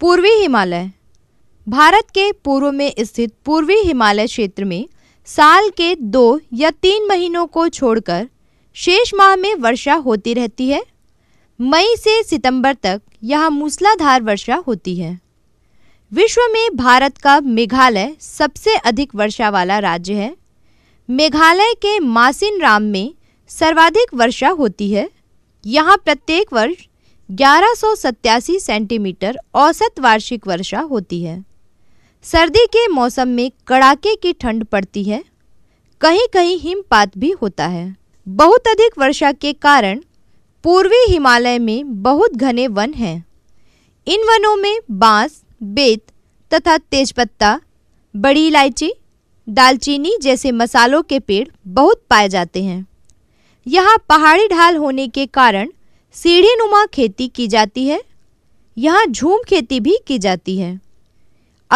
पूर्वी हिमालय भारत के पूर्व में स्थित पूर्वी हिमालय क्षेत्र में साल के दो या तीन महीनों को छोड़कर शेष माह में वर्षा होती रहती है मई से सितंबर तक यहाँ मूसलाधार वर्षा होती है विश्व में भारत का मेघालय सबसे अधिक वर्षा वाला राज्य है मेघालय के मासिन राम में सर्वाधिक वर्षा होती है यहाँ प्रत्येक वर्ष ग्यारह सेंटीमीटर औसत वार्षिक वर्षा होती है सर्दी के मौसम में कड़ाके की ठंड पड़ती है कहीं कहीं हिमपात भी होता है बहुत अधिक वर्षा के कारण पूर्वी हिमालय में बहुत घने वन हैं इन वनों में बांस बेत तथा तेजपत्ता बड़ी इलायची दालचीनी जैसे मसालों के पेड़ बहुत पाए जाते हैं यहाँ पहाड़ी ढाल होने के कारण सीढ़ी नुमा खेती की जाती है यहाँ झूम खेती भी की जाती है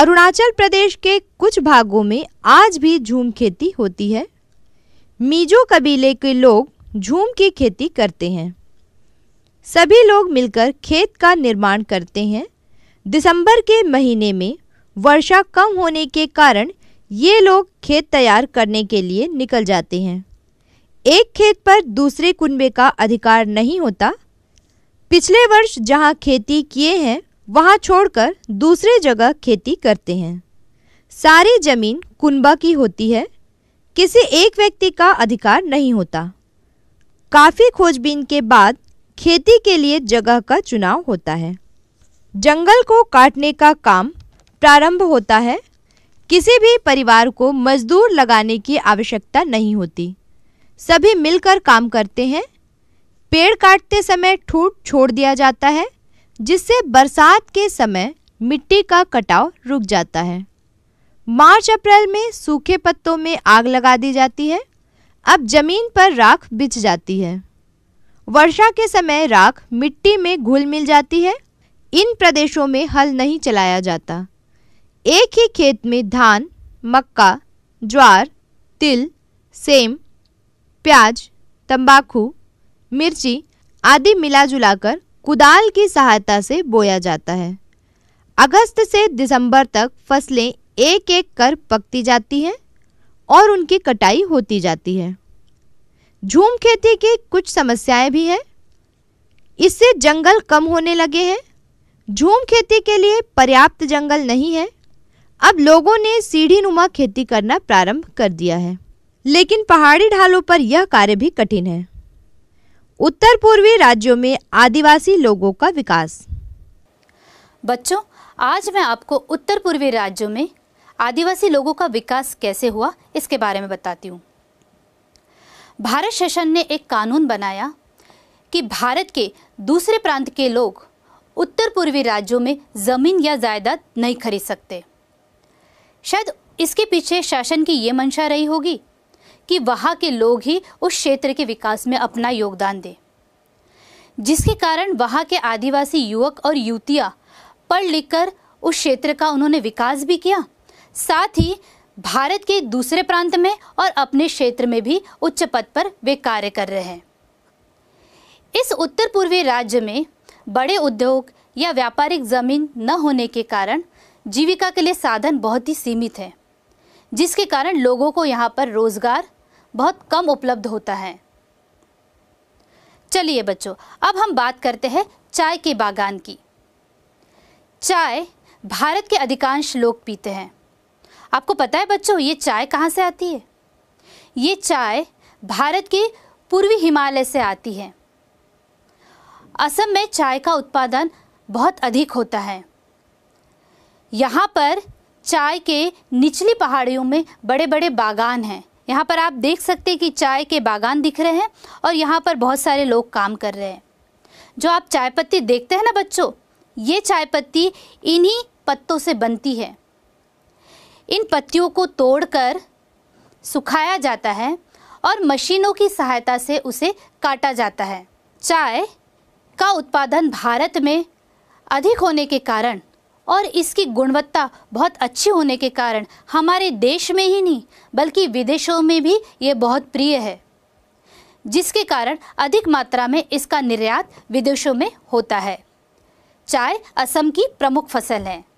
अरुणाचल प्रदेश के कुछ भागों में आज भी झूम खेती होती है मीजो कबीले के लोग झूम की खेती करते हैं सभी लोग मिलकर खेत का निर्माण करते हैं दिसंबर के महीने में वर्षा कम होने के कारण ये लोग खेत तैयार करने के लिए निकल जाते हैं एक खेत पर दूसरे कुनबे का अधिकार नहीं होता पिछले वर्ष जहां खेती किए हैं वहां छोड़कर दूसरे जगह खेती करते हैं सारी जमीन कुनबा की होती है किसी एक व्यक्ति का अधिकार नहीं होता काफ़ी खोजबीन के बाद खेती के लिए जगह का चुनाव होता है जंगल को काटने का काम प्रारंभ होता है किसी भी परिवार को मजदूर लगाने की आवश्यकता नहीं होती सभी मिलकर काम करते हैं पेड़ काटते समय ठूट छोड़ दिया जाता है जिससे बरसात के समय मिट्टी का कटाव रुक जाता है मार्च अप्रैल में सूखे पत्तों में आग लगा दी जाती है अब जमीन पर राख बिछ जाती है वर्षा के समय राख मिट्टी में घुल मिल जाती है इन प्रदेशों में हल नहीं चलाया जाता एक ही खेत में धान मक्का ज्वार तिल सेम प्याज तंबाकू मिर्ची आदि मिला जुलाकर कुदाल की सहायता से बोया जाता है अगस्त से दिसंबर तक फसलें एक एक कर पकती जाती हैं और उनकी कटाई होती जाती है झूम खेती की कुछ समस्याएं भी हैं इससे जंगल कम होने लगे हैं झूम खेती के लिए पर्याप्त जंगल नहीं है अब लोगों ने सीढ़ीनुमा खेती करना प्रारंभ कर दिया है लेकिन पहाड़ी ढालों पर यह कार्य भी कठिन है उत्तर पूर्वी राज्यों में आदिवासी लोगों का विकास बच्चों आज मैं आपको उत्तर पूर्वी राज्यों में आदिवासी लोगों का विकास कैसे हुआ इसके बारे में बताती हूँ भारत शासन ने एक कानून बनाया कि भारत के दूसरे प्रांत के लोग उत्तर पूर्वी राज्यों में ज़मीन या जायदाद नहीं खरीद सकते शायद इसके पीछे शासन की ये मंशा रही होगी कि वहाँ के लोग ही उस क्षेत्र के विकास में अपना योगदान दें जिसके कारण वहाँ के आदिवासी युवक और युवतियाँ पढ़ कर उस क्षेत्र का उन्होंने विकास भी किया साथ ही भारत के दूसरे प्रांत में और अपने क्षेत्र में भी उच्च पद पर वे कार्य कर रहे हैं इस उत्तर पूर्वी राज्य में बड़े उद्योग या व्यापारिक जमीन न होने के कारण जीविका के लिए साधन बहुत ही सीमित है जिसके कारण लोगों को यहाँ पर रोज़गार बहुत कम उपलब्ध होता है चलिए बच्चों अब हम बात करते हैं चाय के बागान की चाय भारत के अधिकांश लोग पीते हैं आपको पता है बच्चों ये चाय कहाँ से आती है ये चाय भारत के पूर्वी हिमालय से आती है असम में चाय का उत्पादन बहुत अधिक होता है यहाँ पर चाय के निचली पहाड़ियों में बड़े बड़े बागान हैं यहाँ पर आप देख सकते हैं कि चाय के बागान दिख रहे हैं और यहाँ पर बहुत सारे लोग काम कर रहे हैं जो आप चाय पत्ती देखते हैं ना बच्चों ये चाय पत्ती इन्हीं पत्तों से बनती है इन पत्तियों को तोड़कर सुखाया जाता है और मशीनों की सहायता से उसे काटा जाता है चाय का उत्पादन भारत में अधिक होने के कारण और इसकी गुणवत्ता बहुत अच्छी होने के कारण हमारे देश में ही नहीं बल्कि विदेशों में भी ये बहुत प्रिय है जिसके कारण अधिक मात्रा में इसका निर्यात विदेशों में होता है चाय असम की प्रमुख फसल है